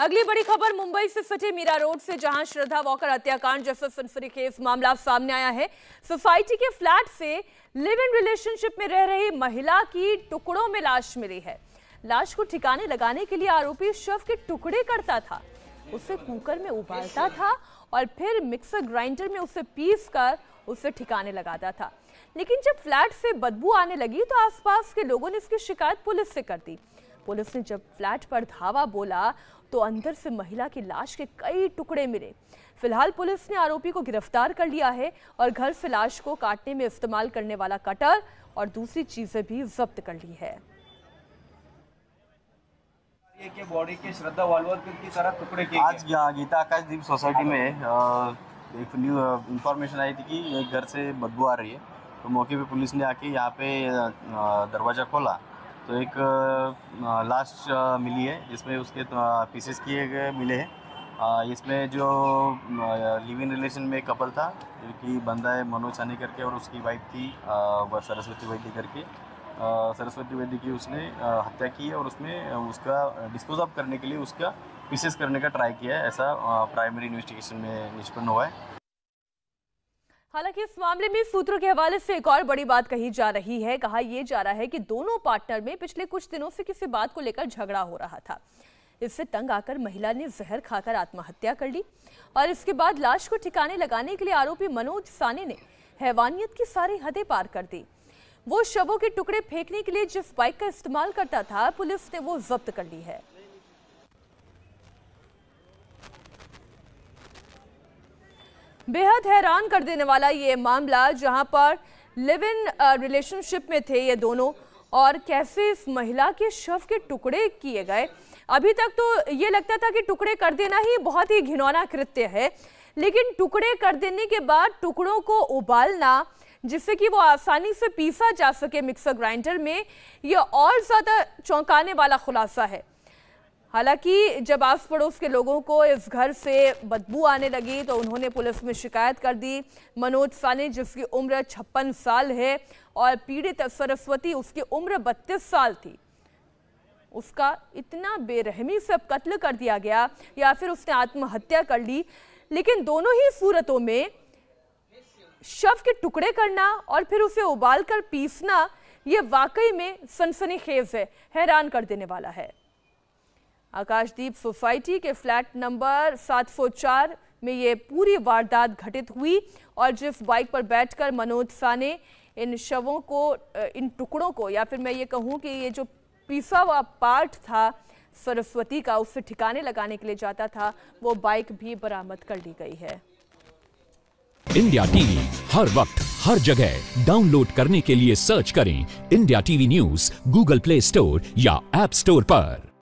अगली बड़ी खबर मुंबई से सटे मीरा रोड से जहां श्रद्धा वॉकर हत्याकांड जैसा सनसरी केस मामला सामने आया है सोसाइटी के फ्लैट से लिव इन रिलेशनशिप में रह रही महिला की टुकड़ों में लाश मिली है लाश को ठिकाने लगाने के लिए आरोपी शव के टुकड़े करता था उसे कुकर में उबालता था और फिर मिक्सर ग्राइंडर में उसे पीस कर उसे ठिकाने लगाता था लेकिन जब फ्लैट से बदबू आने लगी तो आसपास के लोगों ने इसकी शिकायत पुलिस से कर दी पुलिस ने जब फ्लैट पर धावा बोला तो अंदर से महिला की लाश के कई टुकड़े मिले फिलहाल पुलिस ने आरोपी को गिरफ्तार कर लिया है और घर से लाश को काटने में इस्तेमाल करने वाला कटर और दूसरी चीजें भी जब्त कर ली है के बॉडी के श्रद्धा वालवर की तरह टुकड़े किए आज गीता सोसाइटी में एक न्यू इंफॉर्मेशन आई थी कि एक घर से बदबू आ रही है तो मौके पे पुलिस ने आके यहाँ पे दरवाज़ा खोला तो एक लाश मिली है जिसमें उसके पीसेस किए गए मिले हैं इसमें जो लिव इन रिलेशन में कपल था जो कि बंदा है मनोज सानी करके और उसकी वाइफ थी सरस्वती वैद्य करके सरस्वती वैद्य की उसने हत्या की है और उसमें उसका डिस्पोज ऑफ करने के लिए उसका पीसेस करने का ट्राई किया है ऐसा प्राइमरी इन्वेस्टिगेशन में निष्पन्न हुआ है हालांकि इस मामले में सूत्रों के हवाले से एक और बड़ी बात कही जा रही है कहा यह जा रहा है कि दोनों पार्टनर में पिछले कुछ दिनों से किसी बात को लेकर झगड़ा हो रहा था इससे तंग आकर महिला ने जहर खाकर आत्महत्या कर ली और इसके बाद लाश को ठिकाने लगाने के लिए आरोपी मनोज साने ने हैवानियत की सारी हदें पार कर दी वो शवों के टुकड़े फेंकने के लिए जिस बाइक का इस्तेमाल करता था पुलिस ने वो जब्त कर ली है बेहद हैरान कर देने वाला ये मामला जहां पर लिव इन रिलेशनशिप में थे ये दोनों और कैसे इस महिला के शव के टुकड़े किए गए अभी तक तो ये लगता था कि टुकड़े कर देना ही बहुत ही घिनौना कृत्य है लेकिन टुकड़े कर देने के बाद टुकड़ों को उबालना जिससे कि वो आसानी से पीसा जा सके मिक्सर ग्राइंडर में यह और ज़्यादा चौंकाने वाला खुलासा है हालांकि जब आस पड़ोस के लोगों को इस घर से बदबू आने लगी तो उन्होंने पुलिस में शिकायत कर दी मनोज सानी जिसकी उम्र छप्पन साल है और पीड़ित सरस्वती उसकी उम्र बत्तीस साल थी उसका इतना बेरहमी से अब कत्ल कर दिया गया या फिर उसने आत्महत्या कर ली लेकिन दोनों ही सूरतों में शव के टुकड़े करना और फिर उसे उबाल कर पीसना ये वाकई में सनसनीखेज है हैरान कर देने वाला है आकाशदीप सोसाइटी के फ्लैट नंबर 704 में ये पूरी वारदात घटित हुई और जिस बाइक पर बैठकर मनोज साने इन शवों को इन टुकड़ों को या फिर मैं ये कहूँ कि ये जो पीसा हुआ पार्ट था सरस्वती का उससे ठिकाने लगाने के लिए जाता था वो बाइक भी बरामद कर ली गई है इंडिया टीवी हर वक्त हर जगह डाउनलोड करने के लिए सर्च करें India TV news Google Play Store या एप स्टोर पर